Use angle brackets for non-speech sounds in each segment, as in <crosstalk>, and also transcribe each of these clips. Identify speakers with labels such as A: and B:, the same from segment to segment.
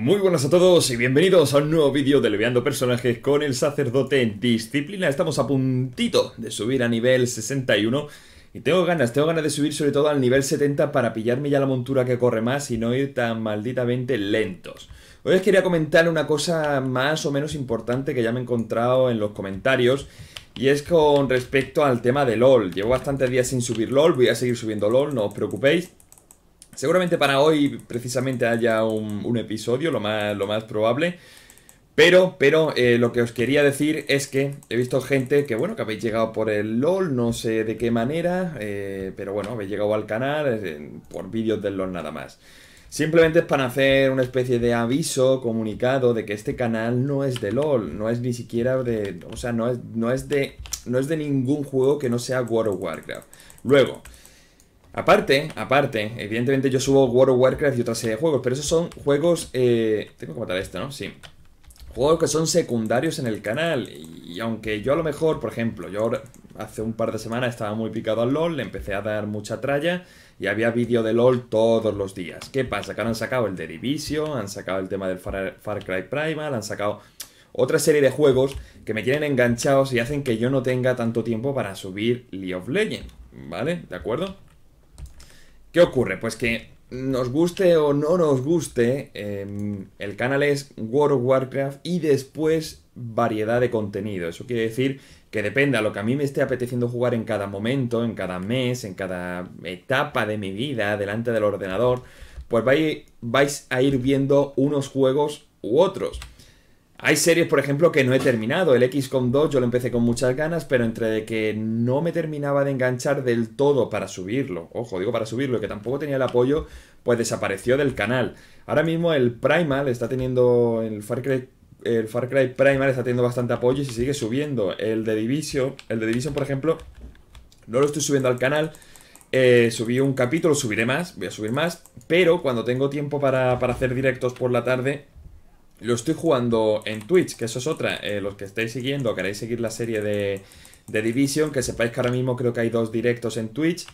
A: Muy buenas a todos y bienvenidos a un nuevo vídeo de Leveando Personajes con el sacerdote en disciplina. Estamos a puntito de subir a nivel 61 y tengo ganas, tengo ganas de subir sobre todo al nivel 70 para pillarme ya la montura que corre más y no ir tan malditamente lentos. Hoy os quería comentar una cosa más o menos importante que ya me he encontrado en los comentarios y es con respecto al tema de LOL. Llevo bastantes días sin subir LOL, voy a seguir subiendo LOL, no os preocupéis. Seguramente para hoy precisamente haya un, episodio, lo más, probable. Pero, pero eh, lo que os quería decir es que he visto gente que, bueno, que habéis llegado por el LOL, no sé de qué manera, eh, pero bueno, habéis llegado al canal por vídeos del LOL nada más. Simplemente es para hacer una especie de aviso, comunicado de que este canal no es de LOL, no es ni siquiera de. O sea, no es, no es de. No es de ningún juego que no sea World of Warcraft. Luego, Aparte, aparte, evidentemente yo subo World of Warcraft y otra serie de juegos, pero esos son juegos... Eh, tengo que matar esto, ¿no? Sí. Juegos que son secundarios en el canal. Y aunque yo a lo mejor, por ejemplo, yo hace un par de semanas estaba muy picado al LOL, le empecé a dar mucha tralla y había vídeo de LOL todos los días. ¿Qué pasa? Que han sacado el de Division, han sacado el tema del Far, Far Cry Primal, han sacado otra serie de juegos que me tienen enganchados y hacen que yo no tenga tanto tiempo para subir League of Legends, ¿vale? ¿De acuerdo? ¿Qué ocurre? Pues que nos guste o no nos guste, em, el canal es World of Warcraft y después variedad de contenido. Eso quiere decir que depende a lo que a mí me esté apeteciendo jugar en cada momento, en cada mes, en cada etapa de mi vida, delante del ordenador, pues vais a ir viendo unos juegos u otros. Hay series, por ejemplo, que no he terminado. El XCOM 2 yo lo empecé con muchas ganas, pero entre que no me terminaba de enganchar del todo para subirlo, ojo, digo para subirlo, que tampoco tenía el apoyo, pues desapareció del canal. Ahora mismo el Primal está teniendo, el Far Cry, el Far Cry Primal está teniendo bastante apoyo y se sigue subiendo. El de Division, el de Division, por ejemplo, no lo estoy subiendo al canal, eh, subí un capítulo, subiré más, voy a subir más, pero cuando tengo tiempo para hacer directos por la tarde, lo estoy jugando en Twitch, que eso es otra. Eh, los que estáis siguiendo, queréis seguir la serie de, de Division, que sepáis que ahora mismo creo que hay dos directos en Twitch.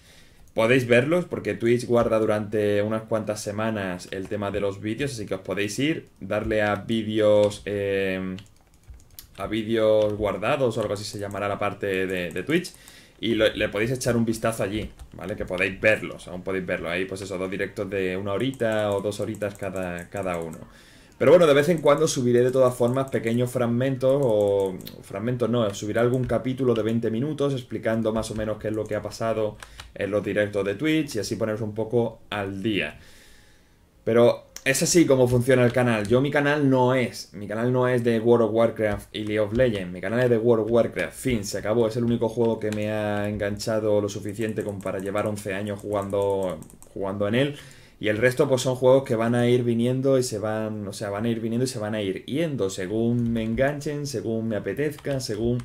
A: Podéis verlos porque Twitch guarda durante unas cuantas semanas el tema de los vídeos, así que os podéis ir, darle a vídeos em, a vídeos guardados o algo así se llamará la parte de, Twitch y le podéis echar un vistazo allí, ¿vale? Que podéis verlos, aún podéis verlo. Ahí pues eso, dos directos de una horita o dos horitas cada, cada uno. Pero bueno, de vez en cuando subiré de todas formas pequeños fragmentos o fragmentos no, subiré algún capítulo de 20 minutos explicando más o menos qué es lo que ha pasado en los directos de Twitch y así poneros un poco al día. Pero es así como funciona el canal. Yo mi canal no es, mi canal no es de World of Warcraft y League of Legends, mi canal es de World of Warcraft. Fin, se acabó, es el único juego que me ha enganchado lo suficiente como para llevar 11 años jugando jugando en él. Y el resto pues son juegos que van a ir viniendo y se van, o sea, van a ir viniendo y se van a ir yendo según me enganchen, según me apetezca, según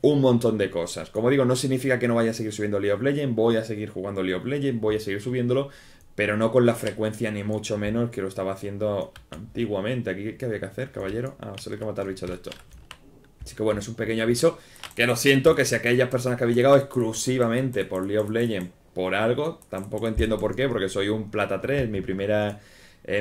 A: un montón de cosas. Como digo, no significa que no vaya a seguir subiendo League of Legends, voy a seguir jugando League of Legends, voy a seguir subiéndolo, pero no con la frecuencia ni mucho menos que lo estaba haciendo antiguamente. Aquí, ¿qué había que hacer, caballero? Ah, solo hay que matar bichos de esto. Así que bueno, es un pequeño aviso que lo siento que si aquellas personas que habéis llegado exclusivamente por League of Legends por algo. Tampoco entiendo por qué, porque soy un plata 3, mi primera,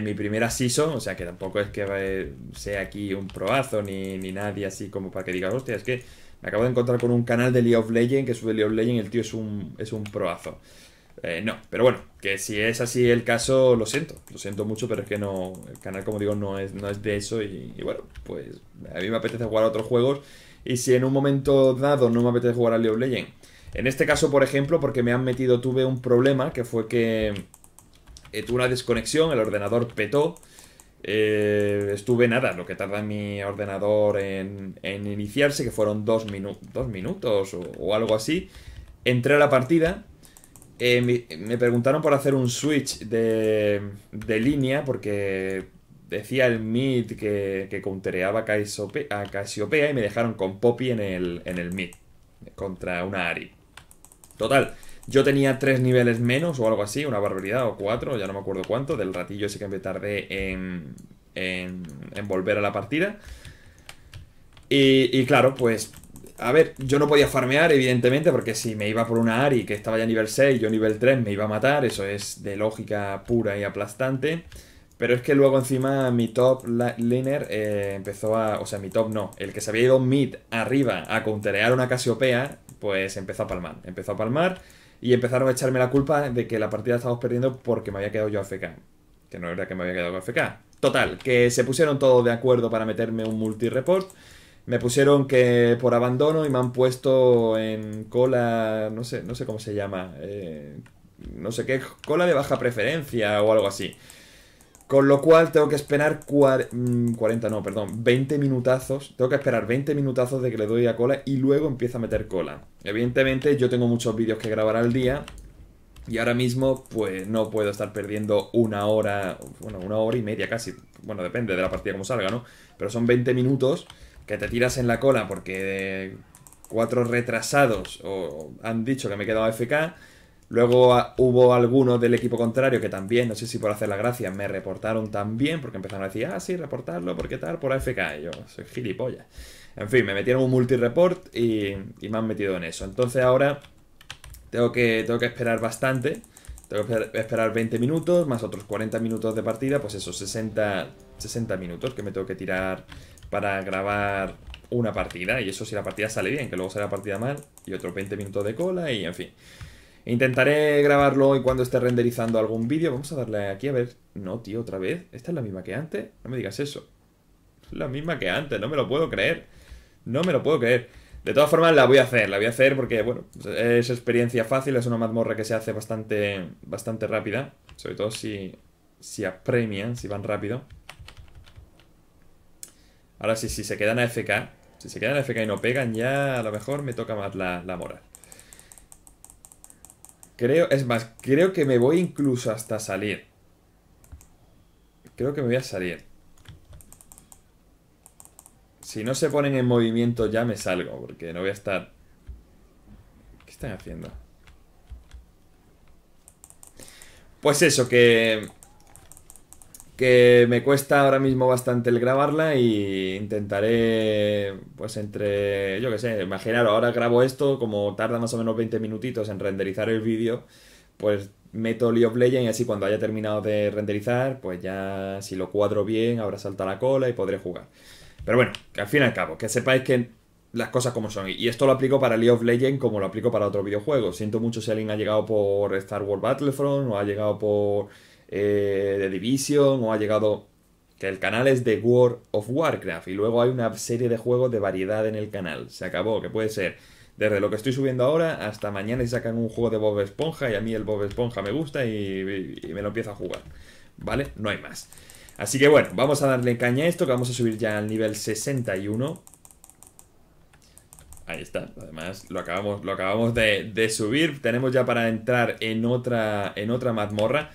A: mi primera season, o sea que tampoco es que eh, sea aquí un proazo ni, nadie así como para que digas, hostia, es que me acabo de encontrar con un canal de League of Legends que sube League of Legends, el tío es un, es un proazo. Eh, no, pero bueno, que si es así el caso, lo siento, lo siento mucho, pero es que no, el canal, como digo, no es, no es de eso y, y bueno, pues a mí me apetece jugar a otros juegos y si en un momento dado no me apetece jugar a League of Legends en este caso, por ejemplo, porque me han metido, tuve un problema que fue que eh, tuve una desconexión, el ordenador petó. Eh, estuve nada, lo que tarda mi ordenador en, iniciarse, que fueron dos, minutos o, algo así. Entré a la partida. Eh, me, preguntaron por hacer un switch de, línea, porque decía el mid que, que countereaba a Casiopea y me dejaron con Poppy en el, en el mid contra una Ari. Total, yo tenía tres niveles menos o algo así, una barbaridad, o cuatro, ya no me acuerdo cuánto, del ratillo ese que me tardé en, volver a la partida. Y, y, claro, pues, a ver, yo no podía farmear, evidentemente, porque si me iba por una Ari que estaba ya nivel 6, yo nivel 3 me iba a matar, eso es de lógica pura y aplastante. Pero es que luego encima mi top liner eh, empezó a... O sea, mi top no. El que se había ido mid arriba a counterear una Casiopea, pues empezó a palmar. Empezó a palmar y empezaron a echarme la culpa de que la partida estábamos perdiendo porque me había quedado yo AFK. Que no era que me había quedado AFK. Total, que se pusieron todos de acuerdo para meterme un multi-report. Me pusieron que por abandono y me han puesto en cola... No sé, no sé cómo se llama. Eh, no sé qué, cola de baja preferencia o algo así. Con lo cual tengo que esperar 40, mm, no, perdón, 20 minutazos. Tengo que esperar 20 minutazos de que le doy a cola y luego empieza a meter cola. Evidentemente yo tengo muchos vídeos que grabar al día y ahora mismo pues no puedo estar perdiendo una hora, bueno, una hora y media casi. Bueno, depende de la partida como salga, ¿no? Pero son 20 minutos que te tiras en la cola porque cuatro retrasados o han dicho que me he quedado AFK Luego ah, hubo algunos del equipo contrario que también, no sé si por hacer la gracia, me reportaron también, porque empezaron a decir, ah, sí, reportarlo, porque tal, por AFK. Y yo, soy gilipollas. En fin, me metieron un multi-report y, y, me han metido en eso. Entonces ahora tengo que, tengo que esperar bastante. Tengo que esperar 20 minutos, más otros 40 minutos de partida, pues eso, 60, 60 minutos que me tengo que tirar para grabar una partida. Y eso si la partida sale bien, que luego sale la partida mal, y otros 20 minutos de cola, y en fin. Intentaré grabarlo hoy cuando esté renderizando algún vídeo. Vamos a darle aquí a ver. No, tío, otra vez. ¿Esta es la misma que antes? No me digas eso. Es la misma que antes, no me lo puedo creer. No me lo puedo creer. De todas formas, la voy a hacer, la voy a hacer porque, bueno, es experiencia fácil, es una mazmorra que se hace bastante, bastante rápida. Sobre todo si, si apremian, si van rápido. Ahora sí, si se quedan a FK, si se quedan a FK y no pegan, ya a lo mejor me toca más la, la Creo, es más, creo que me voy incluso hasta salir. Creo que me voy a salir. Si no se ponen en movimiento ya me salgo, porque no voy a estar... ¿Qué están haciendo? Pues eso, que que me cuesta ahora mismo bastante el grabarla y intentaré, pues entre, yo que sé, imaginar, ahora grabo esto, como tarda más o menos 20 minutitos en renderizar el vídeo, pues meto League of Legends y así cuando haya terminado de renderizar, pues ya si lo cuadro bien, habrá salta la cola y podré jugar. Pero bueno, que al fin y al cabo, que sepáis que las cosas como son. Y esto lo aplico para League of Legends como lo aplico para otro videojuegos. Siento mucho si alguien ha llegado por Star Wars Battlefront o ha llegado por eh, de Division o ha llegado... Que el canal es de War of Warcraft y luego hay una serie de juegos de variedad en el canal. Se acabó, que puede ser desde lo que estoy subiendo ahora hasta mañana y sacan un juego de Bob Esponja y a mí el Bob Esponja me gusta y, me lo empiezo a jugar. ¿Vale? No hay más. Así que bueno, vamos a darle caña a esto, que vamos a subir ya al nivel 61. Ahí está, además lo acabamos, lo acabamos de, de subir. Tenemos ya para entrar en otra, en otra mazmorra.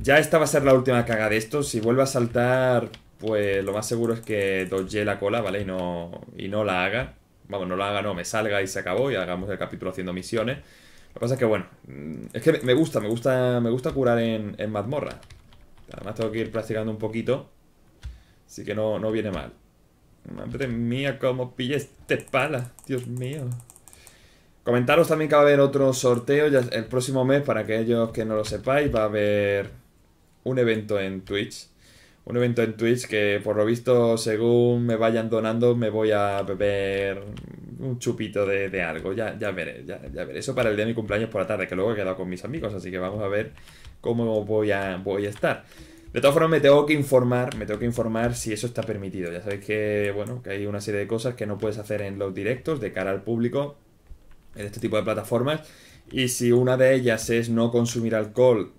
A: Ya esta va a ser la última caga de esto. Si vuelve a saltar, pues lo más seguro es que doyé la cola, ¿vale? Y no, y no la haga. Vamos, no la haga, no, me salga y se acabó y hagamos el capítulo haciendo misiones. Lo que pasa es que, bueno, mm, es que me gusta, me gusta, me gusta curar en, mazmorra. Además tengo que ir practicando un poquito. Así que no, no viene mal. Madre mía, cómo pillé este pala. Dios mío. Comentaros también que va a haber otro sorteo ya el próximo mes, para aquellos que no lo sepáis, va a haber un evento en Twitch. Un evento en Twitch que por lo visto, según me vayan donando, me voy a beber un chupito de, algo. Ya, ya veré, ya, veré. Eso para el día de mi cumpleaños por la tarde, que luego he quedado con mis amigos, así que vamos a ver cómo voy a, voy a estar. De todas formas, me tengo que informar, me tengo que informar si eso está permitido. Ya sabéis que, bueno, que hay una serie de cosas que no puedes hacer en los directos de cara al público en este tipo de plataformas. Y si una de ellas es no consumir alcohol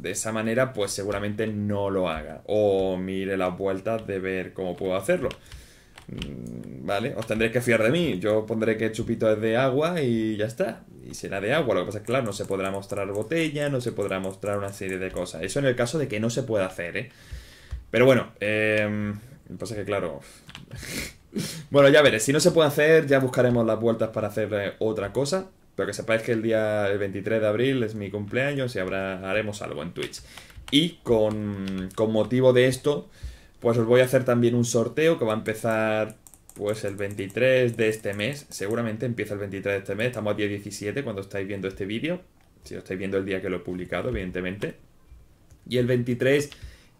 A: de esa manera, pues seguramente no lo haga. O mire las vueltas de ver cómo puedo hacerlo. Mm, ¿Vale? Os tendréis que fiar de mí. Yo pondré que el chupito es de agua y ya está. Y será de agua. Lo que pasa es que, claro, no se podrá mostrar botella, no se podrá mostrar una serie de cosas. Eso en el caso de que no se pueda hacer, ¿eh? Pero bueno, eh, pasa que, claro... <laughs> bueno, ya veré. Si no se puede hacer, ya buscaremos las vueltas para hacer eh, otra cosa. Pero que sepáis que el día 23 de abril es mi cumpleaños y habrá, haremos algo en Twitch. Y con, motivo de esto, pues os voy a hacer también un sorteo que va a empezar pues el 23 de este mes. Seguramente empieza el 23 de este mes. Estamos a día 17 cuando estáis viendo este vídeo. Si lo estáis viendo el día que lo he publicado, evidentemente. Y el 23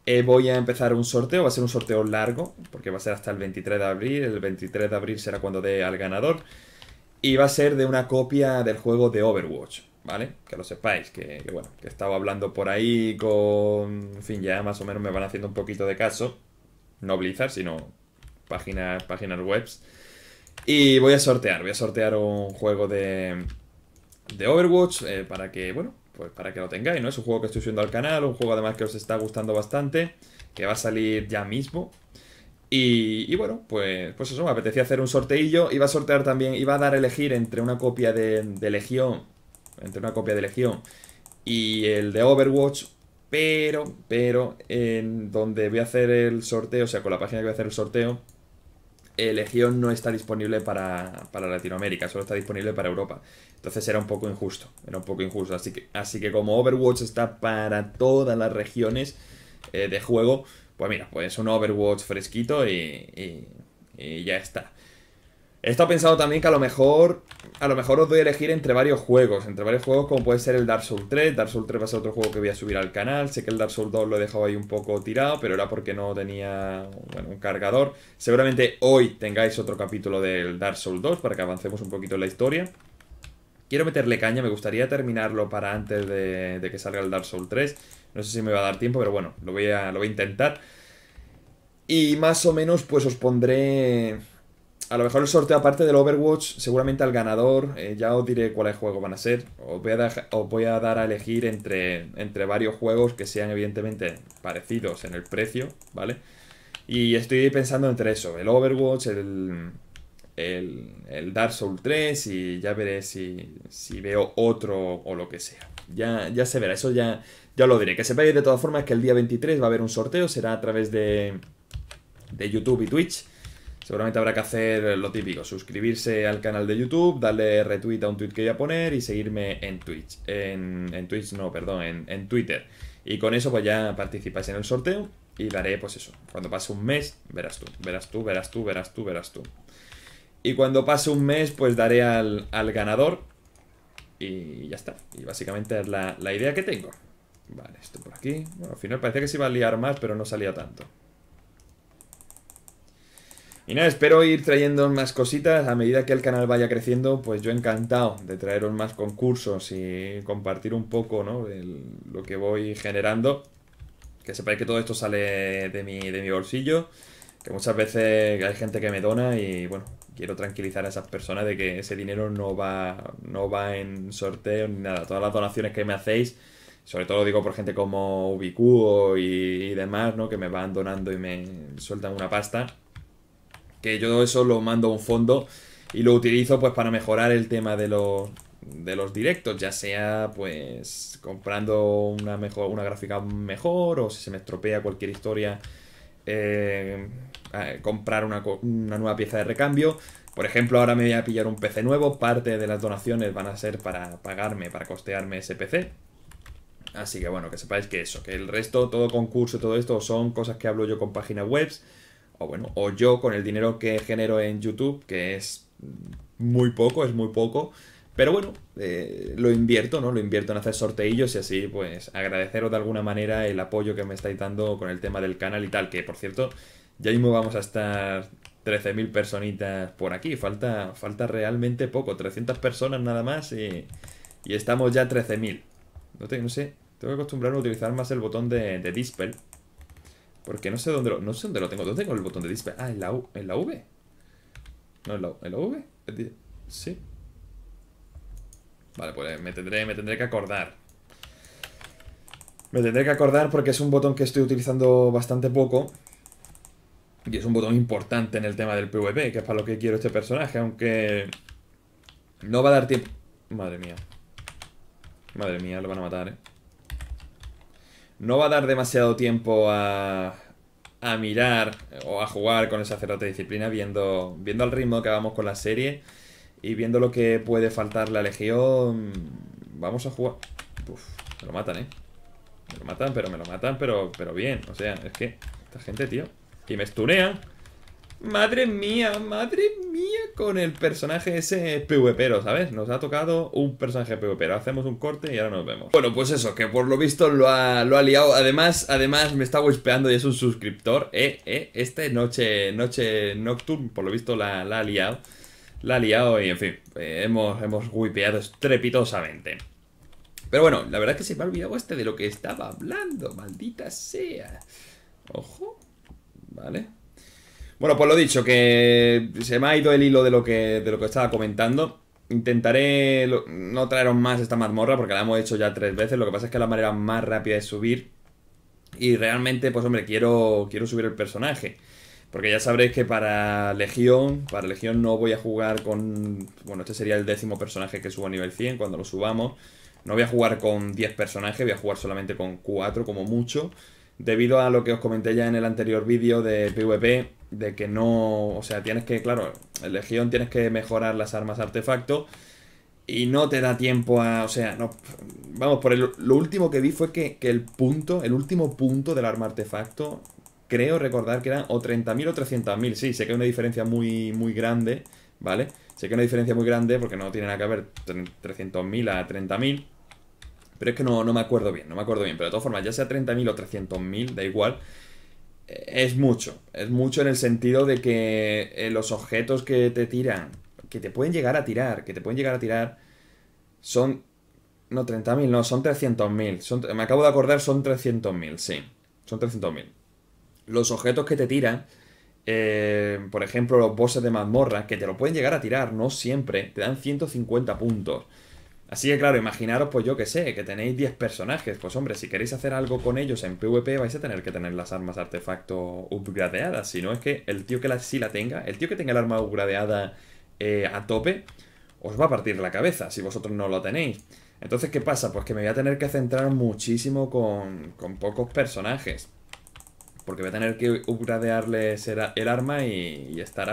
A: eh, voy a empezar un sorteo. Va a ser un sorteo largo porque va a ser hasta el 23 de abril. El 23 de abril será cuando dé al ganador. Y va a ser de una copia del juego de Overwatch, ¿vale? Que lo sepáis, que, bueno, que estaba hablando por ahí con... En fin, ya más o menos me van haciendo un poquito de caso. No Blizzard, sino páginas, páginas webs. Y voy a sortear, voy a sortear un juego de, de Overwatch eh, para que, bueno, pues para que lo tengáis, ¿no? Es un juego que estoy subiendo al canal, un juego además que os está gustando bastante, que va a salir ya mismo. Y, bueno, pues, pues eso, me apetecía hacer un sorteillo. Iba a sortear también, iba a dar a elegir entre una copia de, Legión, entre una copia de Legión y el de Overwatch, pero, pero, en donde voy a hacer el sorteo, o sea, con la página que voy a hacer el sorteo, Legion eh, Legión no está disponible para, Latinoamérica, solo está disponible para Europa. Entonces era un poco injusto, era un poco injusto. Así que, así que como Overwatch está para todas las regiones eh, de juego, pues mira, pues un Overwatch fresquito y, ya está. He estado pensando también que a lo mejor a lo mejor os doy a elegir entre varios juegos, entre varios juegos como puede ser el Dark Souls 3, Dark Souls 3 va a ser otro juego que voy a subir al canal, sé que el Dark Souls 2 lo he dejado ahí un poco tirado, pero era porque no tenía un cargador. Seguramente hoy tengáis otro capítulo del Dark Souls 2 para que avancemos un poquito en la historia. Quiero meterle caña, me gustaría terminarlo para antes de, de que salga el Dark Souls 3. No sé si me va a dar tiempo, pero bueno, lo voy a, a intentar. Y más o menos, pues os pondré. A lo mejor el sorteo, aparte del Overwatch, seguramente al ganador. Eh, ya os diré cuáles juegos van a ser. Os voy a, os voy a dar a elegir entre, entre varios juegos que sean, evidentemente, parecidos en el precio, ¿vale? Y estoy pensando entre eso: el Overwatch, el el, el Dark Souls 3 y ya veré si, veo otro o lo que sea. Ya, ya se verá, eso ya, lo diré. Que sepáis de todas formas que el día 23 va a haber un sorteo, será a través de, de YouTube y Twitch. Seguramente habrá que hacer lo típico, suscribirse al canal de YouTube, darle retweet a un tweet que voy a poner y seguirme en Twitch. En, en Twitch, no, perdón, en, en, Twitter. Y con eso pues ya participáis en el sorteo y daré pues eso. Cuando pase un mes, verás tú, verás tú, verás tú, verás tú, verás tú. Y cuando pase un mes, pues daré al, ganador. Y ya está. Y básicamente es la, idea que tengo. Vale, esto por aquí. Bueno, al final parece que se iba a liar más, pero no salía tanto. Y nada, espero ir trayendo más cositas a medida que el canal vaya creciendo, pues yo encantado de traeros más concursos y compartir un poco, ¿no? lo que voy generando. Que sepáis que todo esto sale de mi, de mi bolsillo, que muchas veces hay gente que me dona y bueno, quiero tranquilizar a esas personas de que ese dinero no va, no va en sorteo ni nada. Todas las donaciones que me hacéis, sobre todo lo digo por gente como Ubicuo y, demás, ¿no? Que me van donando y me sueltan una pasta. Que yo eso lo mando a un fondo y lo utilizo pues para mejorar el tema de los de los directos, ya sea pues comprando una mejor una gráfica mejor o si se me estropea cualquier historia eh, comprar una, una nueva pieza de recambio. Por ejemplo, ahora me voy a pillar un PC nuevo, parte de las donaciones van a ser para pagarme, para costearme ese PC. Así que bueno, que sepáis que eso, que el resto, todo concurso, todo esto son cosas que hablo yo con páginas webs, o bueno, o yo con el dinero que genero en YouTube, que es muy poco, es muy poco, pero bueno, eh, lo invierto, ¿no? Lo invierto en hacer sorteillos y así, pues, agradeceros de alguna manera el apoyo que me estáis dando con el tema del canal y tal. Que, por cierto, ya mismo vamos a estar 13.000 personitas por aquí. Falta, falta realmente poco, 300 personas nada más y, estamos ya 13.000. No, no sé, tengo que acostumbrarme a utilizar más el botón de, Dispel. Porque no sé dónde lo, no sé dónde lo tengo. ¿Dónde tengo el botón de Dispel? Ah, en la, en la V. No, en la V. Sí, Vale, pues me tendré, me tendré que acordar. Me tendré que acordar porque es un botón que estoy utilizando bastante poco. Y es un botón importante en el tema del PvP, que es para lo que quiero este personaje, aunque... No va a dar tiempo... Madre mía. Madre mía, lo van a matar, eh. No va a dar demasiado tiempo a... A mirar o a jugar con esa de disciplina viendo, viendo al ritmo que vamos con la serie y viendo lo que puede faltar la Legión, vamos a jugar. Uf, me lo matan, ¿eh? Me lo matan, pero me lo matan, pero, pero bien. O sea, es que esta gente, tío. Y me stunean. Madre mía, madre mía con el personaje ese PvPero, ¿sabes? Nos ha tocado un personaje PvPero. Hacemos un corte y ahora nos vemos. Bueno, pues eso, que por lo visto lo ha, lo liado. Además, además me está whispeando y es un suscriptor. Eh, eh, este noche, noche nocturne, por lo visto la, la ha liado la ha liado y en fin, eh, hemos, hemos wipeado estrepitosamente. Pero bueno, la verdad es que se me ha olvidado este de lo que estaba hablando, maldita sea. Ojo, vale. Bueno, pues lo dicho, que se me ha ido el hilo de lo que, de lo que estaba comentando. Intentaré no traeros más esta mazmorra porque la hemos hecho ya tres veces. Lo que pasa es que la manera más rápida es subir. Y realmente, pues hombre, quiero, quiero subir el personaje. Porque ya sabréis que para Legión, para Legión no voy a jugar con... Bueno, este sería el décimo personaje que subo a nivel 100 cuando lo subamos. No voy a jugar con 10 personajes, voy a jugar solamente con 4 como mucho. Debido a lo que os comenté ya en el anterior vídeo de PvP, de que no... O sea, tienes que, claro, en Legión tienes que mejorar las armas artefacto y no te da tiempo a. O sea, no. Vamos, por lo último que vi fue que, que, el punto, el último punto del arma artefacto creo recordar que eran o 30.000 o 300.000. Sí, sé que hay una diferencia muy, muy grande, ¿vale? Sé que hay una diferencia muy grande porque no tiene nada que ver 300.000 a 30.000. Pero es que no, no, me acuerdo bien, no me acuerdo bien. Pero de todas formas, ya sea 30.000 o 300.000, da igual. Eh, es mucho. Es mucho en el sentido de que eh, los objetos que te tiran, que te pueden llegar a tirar, que te pueden llegar a tirar, son... No, 30.000, no, son 300.000. Me acabo de acordar, son 300.000, sí. Son 300.000 los objetos que te tiran, eh, por ejemplo, los bosses de mazmorra, que te lo pueden llegar a tirar, no siempre, te dan 150 puntos. Así que claro, imaginaros, pues yo que sé, que tenéis 10 personajes. Pues hombre, si queréis hacer algo con ellos en PvP, vais a tener que tener las armas artefacto upgradeadas. Si no es que el tío que sí la tenga, el tío que tenga el arma upgradeada eh, a tope, os va a partir la cabeza si vosotros no lo tenéis. Entonces, ¿qué pasa? Pues que me voy a tener que centrar muchísimo con, con pocos personajes. Porque voy a tener que upgradearles el, el arma y, estar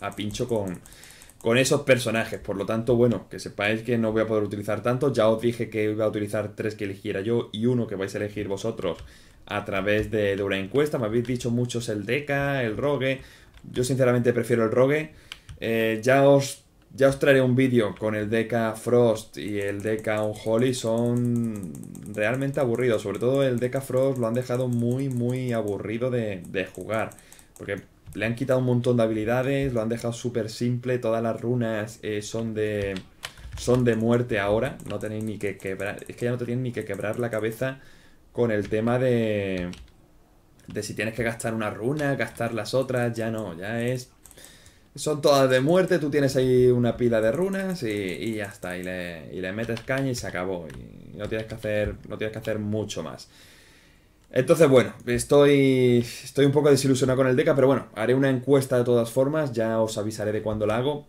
A: a, pincho con, con esos personajes. Por lo tanto, bueno, que sepáis que no voy a poder utilizar tanto. Ya os dije que iba a utilizar tres que eligiera yo y uno que vais a elegir vosotros a través de, una encuesta. Me habéis dicho muchos el Deca, el Rogue. Yo sinceramente prefiero el Rogue. Eh, ya os ya os traeré un vídeo con el Deca Frost y el Deca Unholy, son realmente aburridos. Sobre todo el Deca Frost lo han dejado muy, muy aburrido de, jugar. Porque le han quitado un montón de habilidades, lo han dejado súper simple, todas las runas eh, son de son de muerte ahora, no tenéis ni que quebrar, es que ya no te tienen ni que quebrar la cabeza con el tema de de si tienes que gastar una runa, gastar las otras, ya no, ya es son todas de muerte, tú tienes ahí una pila de runas y, ya está. Y le, y le, metes caña y se acabó. Y no tienes que hacer, no tienes que hacer mucho más. Entonces, bueno, estoy, estoy un poco desilusionado con el DECA, pero bueno, haré una encuesta de todas formas, ya os avisaré de cuándo la hago.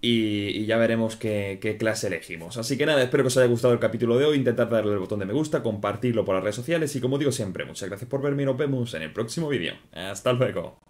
A: Y, ya veremos qué, qué, clase elegimos. Así que nada, espero que os haya gustado el capítulo de hoy. Intentad darle el botón de me gusta, compartirlo por las redes sociales y como digo siempre, muchas gracias por verme y nos vemos en el próximo vídeo. Hasta luego.